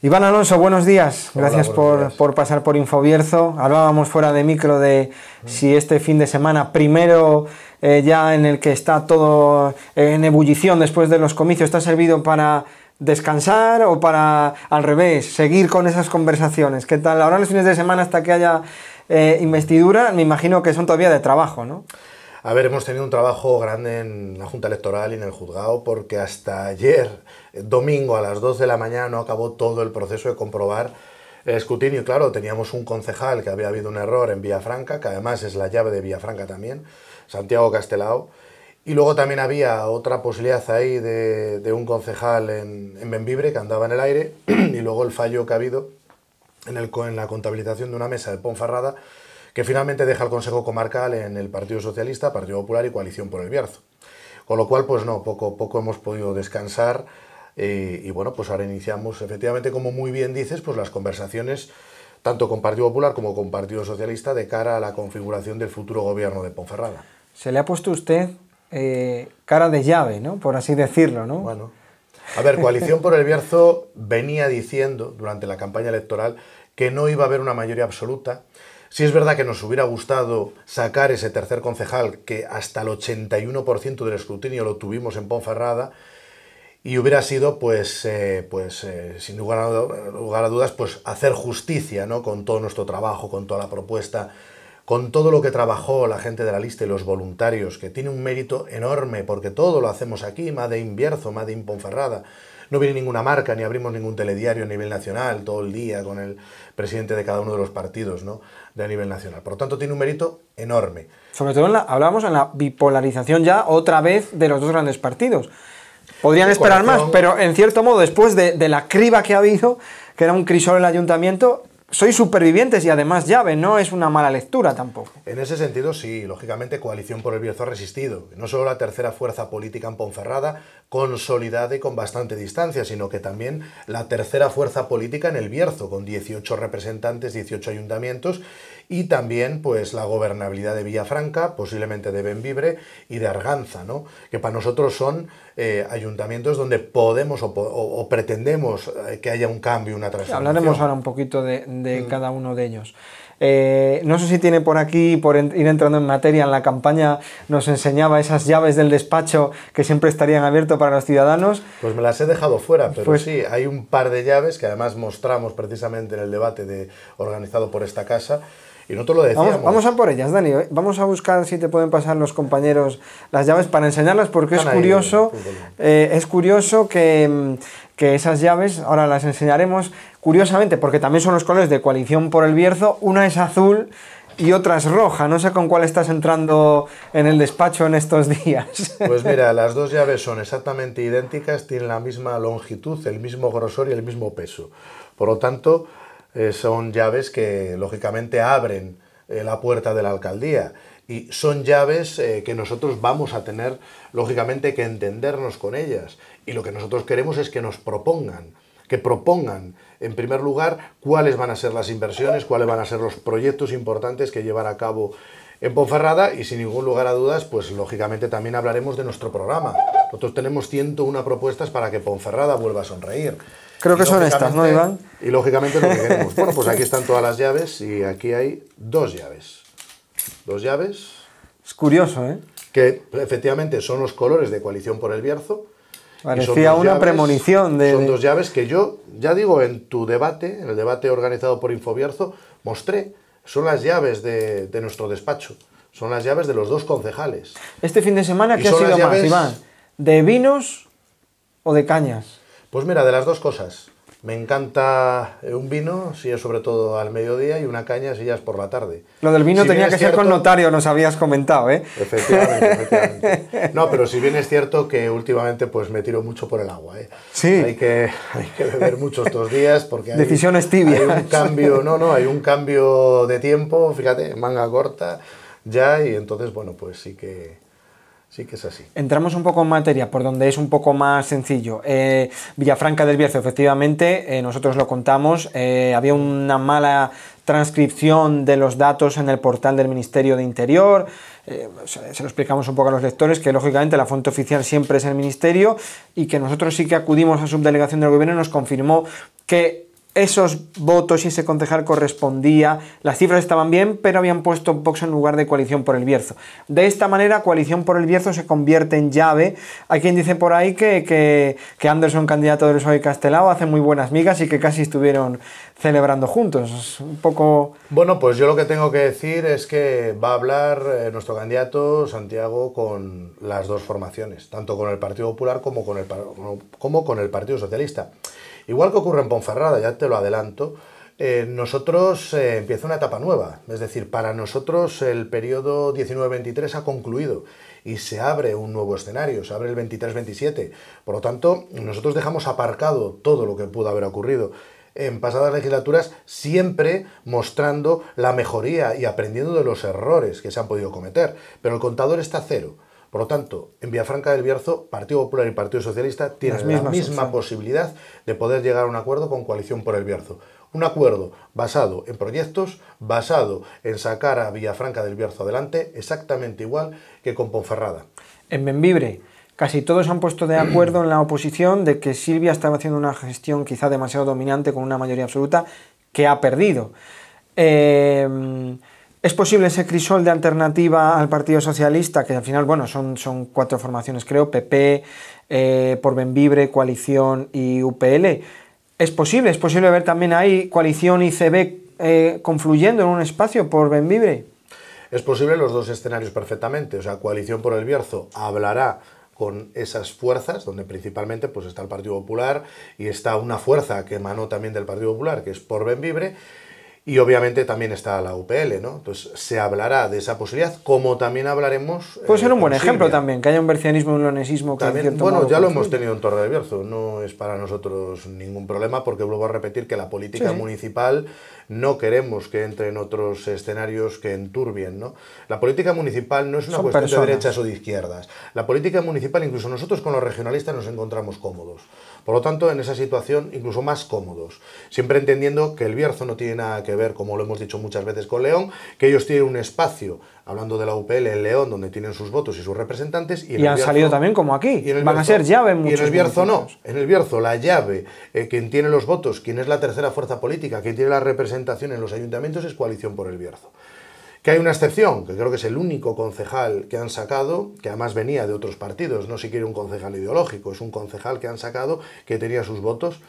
Iván Alonso, buenos días. Gracias por, pasar por Infobierzo. Hablábamos fuera de micro de si este fin de semana, primero eh, ya en el que está todo en ebullición después de los comicios, está servido para descansar o para, al revés, seguir con esas conversaciones. ¿Qué tal? Ahora los fines de semana hasta que haya eh, investidura, me imagino que son todavía de trabajo, ¿no? A ver, hemos tenido un trabajo grande en la Junta Electoral y en el juzgado porque hasta ayer, eh, domingo a las 2 de la mañana, no acabó todo el proceso de comprobar el escrutinio. Claro, teníamos un concejal que había habido un error en Vía Franca, que además es la llave de Vía Franca también, Santiago Castelao. Y luego también había otra posibilidad ahí de, un concejal en, en, Benvibre que andaba en el aire y luego el fallo que ha habido en, en la contabilización de una mesa de Ponferrada que finalmente deja el Consejo Comarcal en el Partido Socialista, Partido Popular y Coalición por el Bierzo. Con lo cual, pues no, poco, poco hemos podido descansar eh, y bueno, pues ahora iniciamos efectivamente, como muy bien dices, pues las conversaciones tanto con Partido Popular como con Partido Socialista de cara a la configuración del futuro gobierno de Ponferrada. Se le ha puesto usted eh, cara de llave, ¿no? Por así decirlo, ¿no? Bueno. A ver, Coalición por el Bierzo venía diciendo durante la campaña electoral que no iba a haber una mayoría absoluta, si es verdad que nos hubiera gustado sacar ese tercer concejal que hasta el 81% del escrutinio lo tuvimos en Ponferrada y hubiera sido, pues, eh, pues eh, sin lugar a, dudas, pues hacer justicia ¿no? con todo nuestro trabajo, con toda la propuesta, con todo lo que trabajó la gente de la lista y los voluntarios, que tiene un mérito enorme porque todo lo hacemos aquí, más de Bierzo, más de Ponferrada no viene ninguna marca, ni abrimos ningún telediario a nivel nacional todo el día con el presidente de cada uno de los partidos ¿no? de a nivel nacional. Por lo tanto, tiene un mérito enorme. Sobre todo en la, hablábamos en la bipolarización ya otra vez de los dos grandes partidos. Podrían esperar más, pero en cierto modo, después de, la criba que ha habido, que era un crisol en el ayuntamiento, sois supervivientes y además llave, no es una mala lectura tampoco. En ese sentido, sí, lógicamente Coalición por el Bierzo ha resistido. No solo la tercera fuerza política en Ponferrada, consolidada y con bastante distancia, sino que también la tercera fuerza política en el Bierzo, con 18 representantes, 18 ayuntamientos y también pues la gobernabilidad de Villafranca, posiblemente de Benvibre y de Arganza, ¿no? que para nosotros son eh, ayuntamientos donde podemos o, pretendemos eh, que haya un cambio, una transformación. Hablaremos ahora un poquito de, mm. cada uno de ellos. Eh, no sé si tiene por aquí, por ir entrando en materia, en la campaña nos enseñaba esas llaves del despacho que siempre estarían abiertas para los ciudadanos. Pues me las he dejado fuera, pero pues sí, hay un par de llaves que además mostramos precisamente en el debate de, organizado por esta casa y te lo decíamos. Vamos, a por ellas, Dani. Vamos a buscar si te pueden pasar los compañeros las llaves para enseñarlas, porque es curioso, eh, es curioso mm, que, esas llaves, ahora las enseñaremos, curiosamente, porque también son los colores de coalición por el Bierzo, una es azul y otra es roja. No sé con cuál estás entrando en el despacho en estos días. Pues mira, las dos llaves son exactamente idénticas, tienen la misma longitud, el mismo grosor y el mismo peso. Por lo tanto, eh, son llaves que lógicamente abren eh, la puerta de la alcaldía y son llaves eh, que nosotros vamos a tener lógicamente que entendernos con ellas y lo que nosotros queremos es que nos propongan que propongan, en primer lugar, cuáles van a ser las inversiones, cuáles van a ser los proyectos importantes que llevar a cabo en Ponferrada y sin ningún lugar a dudas, pues lógicamente también hablaremos de nuestro programa, nosotros tenemos 101 propuestas para que Ponferrada vuelva a sonreír. Creo que son estas, ¿no, Iván? Y lógicamente lo que queremos. Bueno, pues aquí están todas las llaves y aquí hay dos llaves. Dos llaves. Es curioso, ¿eh? Que efectivamente son los colores de Coalición por el Bierzo. Parecía una premonición de. Son dos llaves que yo, ya digo, en tu debate, en el debate organizado por Infobierzo, mostré. Son las llaves de, de nuestro despacho. Son las llaves de los dos concejales. Este fin de semana, ¿qué ha sido más, Iván? ¿De vinos o de cañas? Pues mira, de las dos cosas. Me encanta eh, un vino si es sobre todo al mediodía y una caña si ya es por la tarde. Lo del vino tenía que ser con notario, nos habías comentado, ¿eh? Efectivamente, No, pero si bien es cierto que últimamente pues me tiro mucho por el agua, ¿eh? Sí. Hay que, hay que beber mucho estos días porque hay, Decisiones tibias. un cambio, no, no, hay un cambio de tiempo, fíjate, manga corta ya y entonces, bueno, pues sí que Sí que es así. Entramos un poco en materia, por donde es un poco más sencillo. Eh, Villafranca del Bierzo, efectivamente, eh, nosotros lo contamos, eh, había una mala transcripción de los datos en el portal del Ministerio de Interior. se, lo explicamos un poco a los lectores que lógicamente la fuente oficial siempre es el Ministerio y que nosotros sí que acudimos a subdelegación del Gobierno y nos confirmó que esos votos y ese concejal correspondía, las cifras estaban bien, pero habían puesto Vox en lugar de Coalición por el Bierzo. De esta manera, Coalición por el Bierzo se convierte en llave. Hay quien dice por ahí que, que, que Anderson, candidato del PSOE Castelao, hace muy buenas migas y que casi estuvieron celebrando juntos. Un poco... Bueno, pues yo lo que tengo que decir es que va a hablar eh, nuestro candidato Santiago con las dos formaciones, tanto con el Partido Popular como con el, como con el Partido Socialista. Igual que ocurre en Ponferrada, ya te lo adelanto, eh, nosotros eh, empieza una etapa nueva, es decir, para nosotros el periodo 19-23 ha concluido y se abre un nuevo escenario, se abre el 23-27. Por lo tanto, nosotros dejamos aparcado todo lo que pudo haber ocurrido en pasadas legislaturas, siempre mostrando la mejoría y aprendiendo de los errores que se han podido cometer. Pero el contador está cero. Por lo tanto, en Villafranca del Bierzo, Partido Popular y Partido Socialista tienen la misma posibilidad de poder llegar a un acuerdo con Coalición por el Bierzo. Un acuerdo basado en proyectos, basado en sacar a Villafranca del Bierzo adelante, exactamente igual que con Ponferrada. En Benvibre, casi todos han puesto de acuerdo en la oposición de que Silvia estaba haciendo una gestión quizá demasiado dominante con una mayoría absoluta que ha perdido. Eh, ¿Es posible ese crisol de alternativa al Partido Socialista, que al final, bueno, son, son cuatro formaciones, creo, PP, eh, Por Benvibre, Coalición y UPL? ¿Es posible? ¿Es posible ver también ahí Coalición y CB eh, confluyendo en un espacio por Benvibre? Es posible los dos escenarios perfectamente. O sea, Coalición por el Bierzo hablará con esas fuerzas, donde principalmente pues, está el Partido Popular y está una fuerza que emanó también del Partido Popular, que es por Benvibre y obviamente también está la UPL, ¿no? Entonces se hablará de esa posibilidad, como también hablaremos. Puede ser un eh, buen ejemplo también, que haya un bercianismo y un lonesismo que también, Bueno, ya lo hemos tenido en Torre de Bierzo, no es para nosotros ningún problema, porque vuelvo a repetir que la política municipal no queremos que entren otros escenarios que enturbien. ¿no? La política municipal no es una cuestión de derechas o de izquierdas. La política municipal, incluso nosotros con los regionalistas nos encontramos cómodos. Por lo tanto, en esa situación, incluso más cómodos. Siempre entendiendo que el Bierzo no tiene nada que ver, como lo hemos dicho muchas veces con León, que ellos tienen un espacio hablando de la UPL en León, donde tienen sus votos y sus representantes. Y, han salido también como aquí. Van a ser llave en muchos en el Bierzo no. En el Bierzo la llave, eh, quien tiene los votos, quien es la tercera fuerza política, quien tiene la representación en los ayuntamientos es coalición por el Bierzo. Que hay una excepción, que creo que es el único concejal que han sacado, que además venía de otros partidos, no siquiera un concejal ideológico, es un concejal que han sacado que tenía sus votos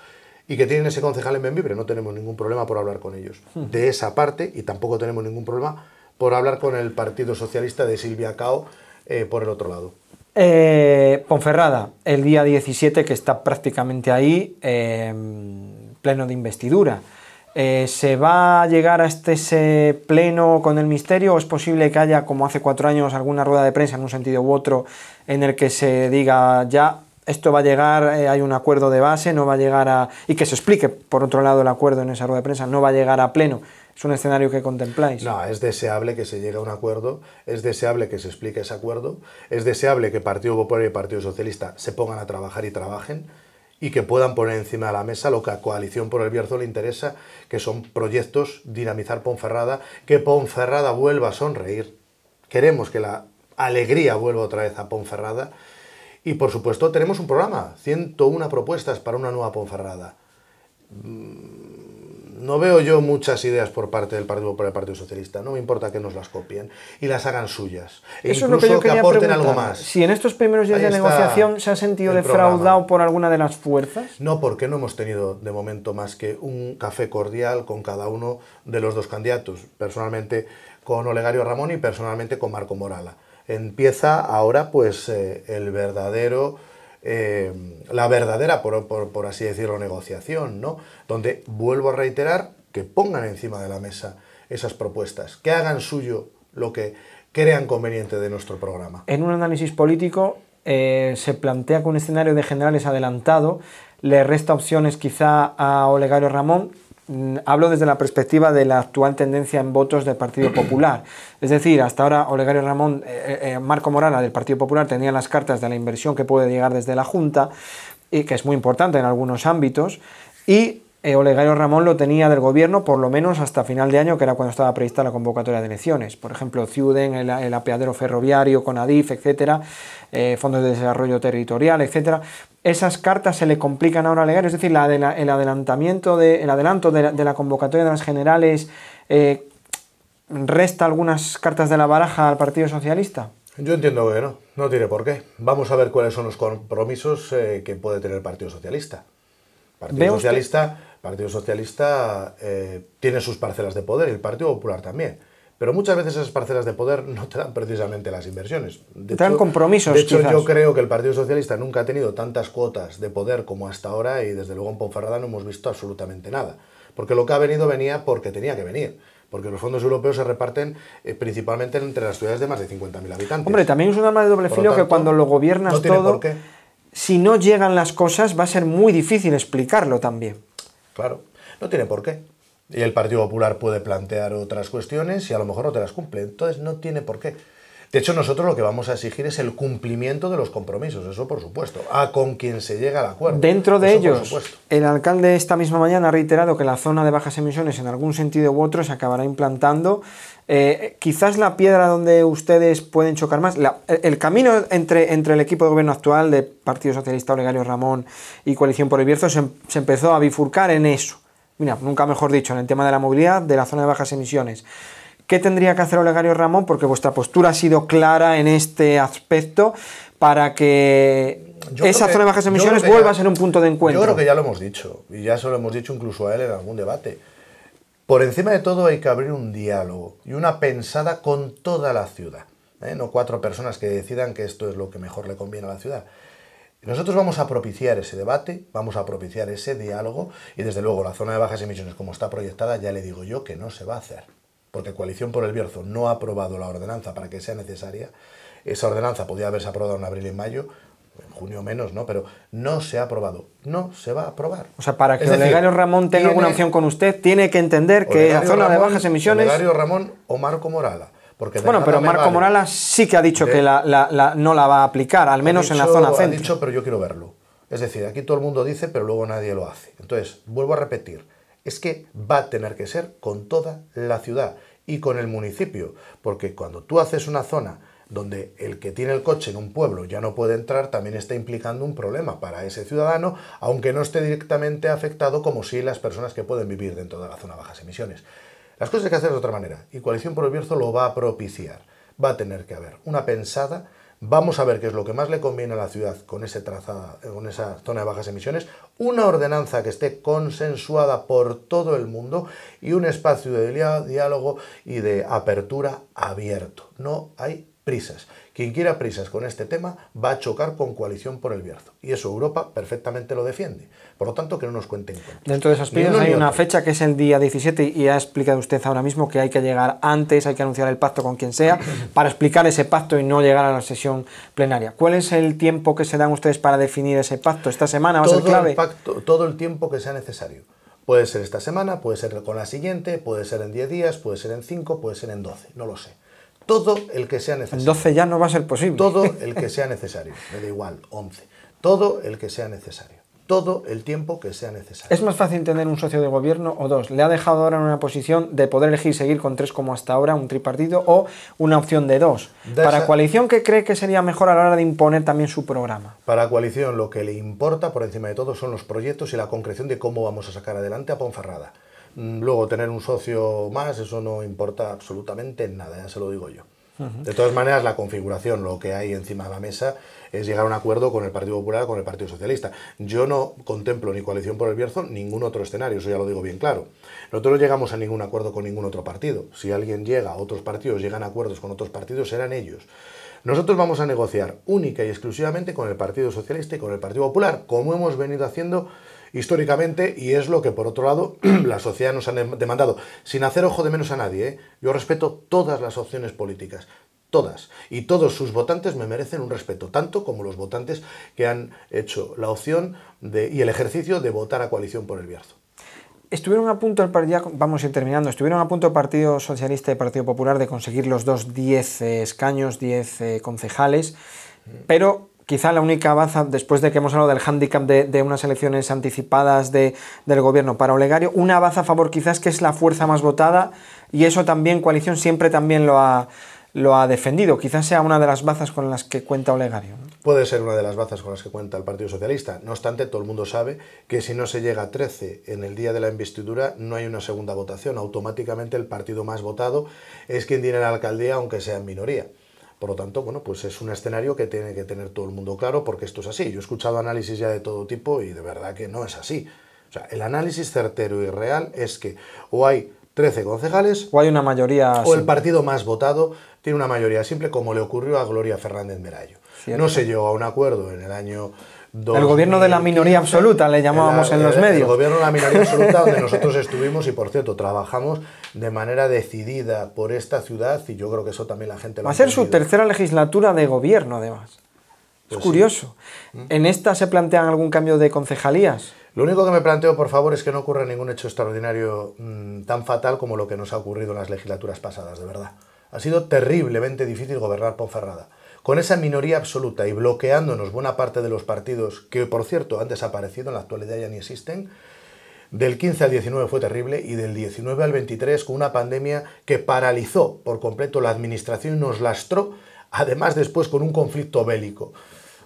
y que tienen ese concejal en Benvibre. No tenemos ningún problema por hablar con ellos. Hmm. De esa parte, y tampoco tenemos ningún problema por hablar con el Partido Socialista de Silvia Cao eh, por el otro lado? Eh, Ponferrada, el día 17 que está prácticamente ahí, eh, pleno de investidura. ¿Se va a llegar a este pleno con el misterio o es posible que haya, como hace cuatro años, alguna rueda de prensa en un sentido u otro en el que se diga ya esto va a llegar, hay un acuerdo de base, no va a llegar a... y que se explique, por otro lado, el acuerdo en esa rueda de prensa, no va a llegar a pleno es un escenario que contempláis. No, es deseable que se llegue a un acuerdo, es deseable que se explique ese acuerdo, es deseable que Partido Popular y Partido Socialista se pongan a trabajar y trabajen y que puedan poner encima de la mesa lo que a Coalición por el Bierzo le interesa, que son proyectos, dinamizar Ponferrada, que Ponferrada vuelva a sonreír. Queremos que la alegría vuelva otra vez a Ponferrada. Y por supuesto tenemos un programa, 101 propuestas para una nueva Ponferrada mm, no veo yo muchas ideas por parte del Partido por Partido Socialista. No me importa que nos las copien y las hagan suyas. E Eso es lo que yo aporten algo más. Si en estos primeros días de negociación se ha sentido defraudado por alguna de las fuerzas. No, porque no hemos tenido de momento más que un café cordial con cada uno de los dos candidatos. Personalmente con Olegario Ramón y personalmente con Marco Morala. Empieza ahora pues eh, el verdadero eh, la verdadera, por, así decirlo, negociación, ¿no? Donde vuelvo a reiterar que pongan encima de la mesa esas propuestas, que hagan suyo lo que crean conveniente de nuestro programa. En un análisis político eh, se plantea que un escenario de generales adelantado le resta opciones quizá a Olegario Ramón, Mm, hablo desde la perspectiva de la actual tendencia en votos del Partido Popular. Es decir, hasta ahora Olegario Ramón, eh, eh, eh, Marco Morala del Partido Popular tenía las cartas de la inversión que puede llegar desde la Junta, y que es muy importante en algunos ámbitos, y eh, Olegario Ramón lo tenía del gobierno por lo menos hasta final de año, que era cuando estaba prevista la convocatoria de elecciones. Por ejemplo, Ciuden, el, apeadero ferroviario, Conadif, etcétera, eh, fondos de desarrollo territorial, etcétera. Esas cartas se le complican ahora a Olegario, es decir, la el, adelantamiento de, adelanto de la, convocatoria de las generales eh, resta algunas cartas de la baraja al Partido Socialista. Yo entiendo que no, no tiene por qué. Vamos a ver cuáles son los compromisos que puede tener el Partido Socialista. Partido Socialista el Partido Socialista eh, tiene sus parcelas de poder y el Partido Popular también. Pero muchas veces esas parcelas de poder no te dan precisamente las inversiones. te dan compromisos. De hecho, yo creo que el Partido Socialista nunca ha tenido tantas cuotas de poder como hasta ahora y desde luego en Ponferrada no hemos visto absolutamente nada. Porque lo que ha venido venía porque tenía que venir porque los fondos europeos se reparten eh, principalmente entre las ciudades de más de 50.000 habitantes. Hombre, también es un arma de doble filo que cuando lo gobiernas todo, si no llegan las cosas va a ser muy difícil explicarlo también. Claro, no tiene por qué. Y el Partido Popular puede plantear otras cuestiones y a lo mejor no te las cumple. Entonces no tiene por qué. De hecho, nosotros lo que vamos a exigir es el cumplimiento de los compromisos, eso por supuesto, a con quien se llega al acuerdo. Dentro de ellos, el alcalde esta misma mañana ha reiterado que la zona de bajas emisiones en algún sentido u otro se acabará implantando eh, quizás la piedra donde ustedes pueden chocar más, el camino entre, entre el equipo de gobierno actual de Partido Socialista Olegario Ramón y Coalición por el Bierzo se, empezó a bifurcar en eso. Mira, nunca mejor dicho, en el tema de la movilidad, de la zona de bajas emisiones. ¿Qué tendría que hacer Olegario Ramón? Porque vuestra postura ha sido clara en este aspecto para que esa zona de bajas emisiones vuelva a ser un punto de encuentro. Yo creo que ya lo hemos dicho, y ya se lo hemos dicho incluso a él en algún debate. Por encima de todo hay que abrir un diálogo y una pensada con toda la ciudad, ¿eh? no cuatro personas que decidan que esto es lo que mejor le conviene a la ciudad. Nosotros vamos a propiciar ese debate, vamos a propiciar ese diálogo y desde luego la zona de bajas emisiones como está proyectada ya le digo yo que no se va a hacer, porque Coalición por el Bierzo no ha aprobado la ordenanza para que sea necesaria. Esa ordenanza podía haberse aprobado en abril y mayo, en junio menos, ¿no? Pero no se ha aprobado. No se va a aprobar. O sea, para que el Olegario Ramón tenga alguna opción con usted, tiene que entender que la zona de bajas emisiones. Olegario Ramón o Marco Morala. Porque bueno, pero Marco Morala sí que ha dicho que no la va a aplicar, al menos en la zona centro. Ha dicho, pero yo quiero verlo. Es decir, aquí todo el mundo dice, pero luego nadie lo hace. Entonces, vuelvo a repetir, es que va a tener que ser con toda la ciudad y con el municipio, porque cuando tú haces una zona donde el que tiene el coche en un pueblo ya no puede entrar, también está implicando un problema para ese ciudadano, aunque no esté directamente afectado como si las personas que pueden vivir dentro de la zona bajas emisiones. Las cosas hay que hacer de otra manera y Coalición por el Bierzo lo va a propiciar. Va a tener que haber una pensada Vamos a ver qué es lo que más le conviene a la ciudad con, ese con esa zona de bajas emisiones, una ordenanza que esté consensuada por todo el mundo y un espacio de diálogo y de apertura abierto. No hay prisas. Quien quiera prisas con este tema va a chocar con coalición por el Bierzo. Y eso Europa perfectamente lo defiende. Por lo tanto, que no nos cuenten cuentos. Dentro de esas prisas hay una fecha que es el día 17 y ha explicado usted ahora mismo que hay que llegar antes, hay que anunciar el pacto con quien sea para explicar ese pacto y no llegar a la sesión plenaria. ¿Cuál es el tiempo que se dan ustedes para definir ese pacto? ¿Esta semana va a ser clave? El todo el tiempo que sea necesario. Puede ser esta semana, puede ser con la siguiente, puede ser en 10 días, puede ser en 5, puede ser en 12, no lo sé todo el que sea necesario. 12 ya no va a ser posible. Todo el que sea necesario, me da igual, 11. Todo el que sea necesario, todo el tiempo que sea necesario. ¿Es más fácil tener un socio de gobierno o dos? ¿Le ha dejado ahora en una posición de poder elegir seguir con tres como hasta ahora, un tripartido o una opción de dos? Para coalición, ¿qué cree que sería mejor a la hora de imponer también su programa? Para coalición, lo que le importa por encima de todo son los proyectos y la concreción de cómo vamos a sacar adelante a Ponferrada. Mm, luego tener un socio más, eso no importa absolutamente nada, ya se lo digo yo. De todas maneras, la configuración, lo que hay encima de la mesa, es llegar a un acuerdo con el Partido Popular, con el Partido Socialista. Yo no contemplo ni coalición por el Bierzo, ningún otro escenario, eso ya lo digo bien claro. Nosotros no llegamos a ningún acuerdo con ningún otro partido. Si alguien llega, a otros partidos llegan a acuerdos con otros partidos, serán ellos. Nosotros vamos a negociar única y exclusivamente con el Partido Socialista y con el Partido Popular, como hemos venido haciendo históricamente y es lo que, por otro lado, la sociedad nos ha demandado, sin hacer ojo de menos a nadie. ¿eh? Yo respeto todas las opciones políticas, todas. Y todos sus votantes me merecen un respeto, tanto como los votantes que han hecho la opción y el ejercicio de votar a coalición por el Bierzo. Estuvieron a punto el partido, vamos a ir terminando, estuvieron a punto el Partido Socialista y el Partido Popular de conseguir los dos diez eh, escaños, 10 eh, concejales, pero quizá la única baza, después de que hemos hablado del hándicap de, unas elecciones anticipadas del gobierno para Olegario, una baza a favor quizás que es la fuerza más votada y eso también coalición siempre también lo ha, defendido. Quizás sea una de las bazas con las que cuenta Olegario. Puede ser una de las bazas con las que cuenta el Partido Socialista. No obstante, todo el mundo sabe que si no se llega a 13 en el día de la investidura, no hay una segunda votación. Automáticamente el partido más votado es quien tiene la alcaldía, aunque sea en minoría. Por lo tanto, bueno, pues es un escenario que tiene que tener todo el mundo claro porque esto es así. Yo he escuchado análisis ya de todo tipo y de verdad que no es así. O sea, el análisis certero y real es que o hay 13 concejales. O hay una mayoría. O el partido más votado tiene una mayoría simple, como le ocurrió a Gloria Fernández Merallo. No se llegó a un acuerdo en el año el gobierno de la minoría absoluta, le llamábamos en los medios. El gobierno de la minoría absoluta, donde nosotros estuvimos y, por cierto, trabajamos de manera decidida por esta ciudad y yo creo que eso también la gente lo Va a ser su tercera legislatura de gobierno, además. es pues curioso. ¿Mm? ¿En esta se plantean algún cambio de concejalías? Lo único que me planteo, por favor, es que no ocurra ningún hecho extraordinario mm, tan fatal como lo que nos ha ocurrido en las legislaturas pasadas, de verdad. Ha sido terriblemente difícil gobernar Ponferrada con esa minoría absoluta y bloqueándonos buena parte de los partidos que, por cierto, han desaparecido, en la actualidad ya ni existen, del 15 al 19 fue terrible y del 19 al 23 con una pandemia que paralizó por completo la administración y nos lastró, además después con un conflicto bélico.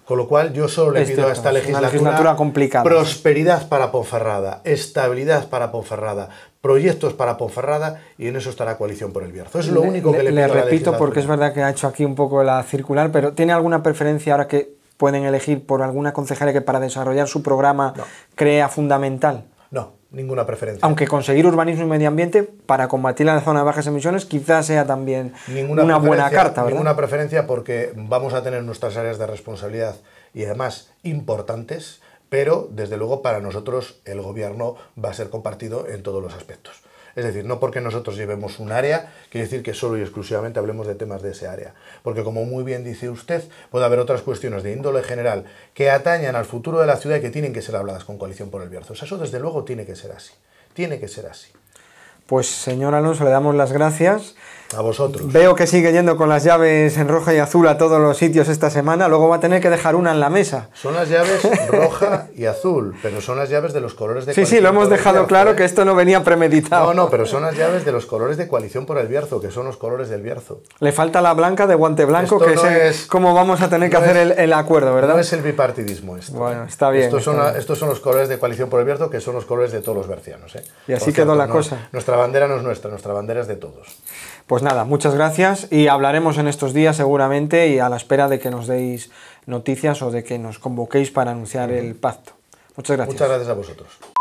Con lo cual yo solo le pido a esta legislatura, prosperidad para Ponferrada, estabilidad para Ponferrada, proyectos para Ponferrada y en eso estará Coalición por el Bierzo. Es lo único que le, le, le repito porque es verdad que ha hecho aquí un poco la circular, pero ¿tiene alguna preferencia ahora que pueden elegir por alguna concejala que para desarrollar su programa crea fundamental? No, ninguna preferencia. Aunque conseguir urbanismo y medio ambiente para combatir la zona de bajas emisiones quizás sea también una buena carta, ¿verdad? Ninguna preferencia porque vamos a tener nuestras áreas de responsabilidad y además importantes pero desde luego para nosotros el gobierno va a ser compartido en todos los aspectos. Es decir, no porque nosotros llevemos un área, quiere decir que solo y exclusivamente hablemos de temas de ese área. Porque como muy bien dice usted, puede haber otras cuestiones de índole general que atañan al futuro de la ciudad y que tienen que ser habladas con coalición por el Bierzo. eso desde luego tiene que ser así. Tiene que ser así. Pues señor Alonso, le damos las gracias. A vosotros. Veo que sigue yendo con las llaves en roja y azul a todos los sitios esta semana. Luego va a tener que dejar una en la mesa. Son las llaves roja y azul, pero son las llaves de los colores de Sí, sí, lo hemos dejado claro ¿eh? que esto no venía premeditado. No, no, pero son las llaves de los colores de coalición por el Bierzo, que son los colores del Bierzo. Le falta la blanca de guante blanco, que es, como vamos a tener que hacer el, acuerdo, ¿verdad? No es el bipartidismo esto. Bueno, está bien. Estos, son, los colores de coalición por el Bierzo, que son los colores de todos los bercianos. ¿eh? Y así quedó la cosa. Nuestra bandera no es nuestra, nuestra bandera es de todos. Pues nada, muchas gracias y hablaremos en estos días seguramente y a la espera de que nos deis noticias o de que nos convoquéis para anunciar el pacto. Muchas gracias. Muchas gracias a vosotros.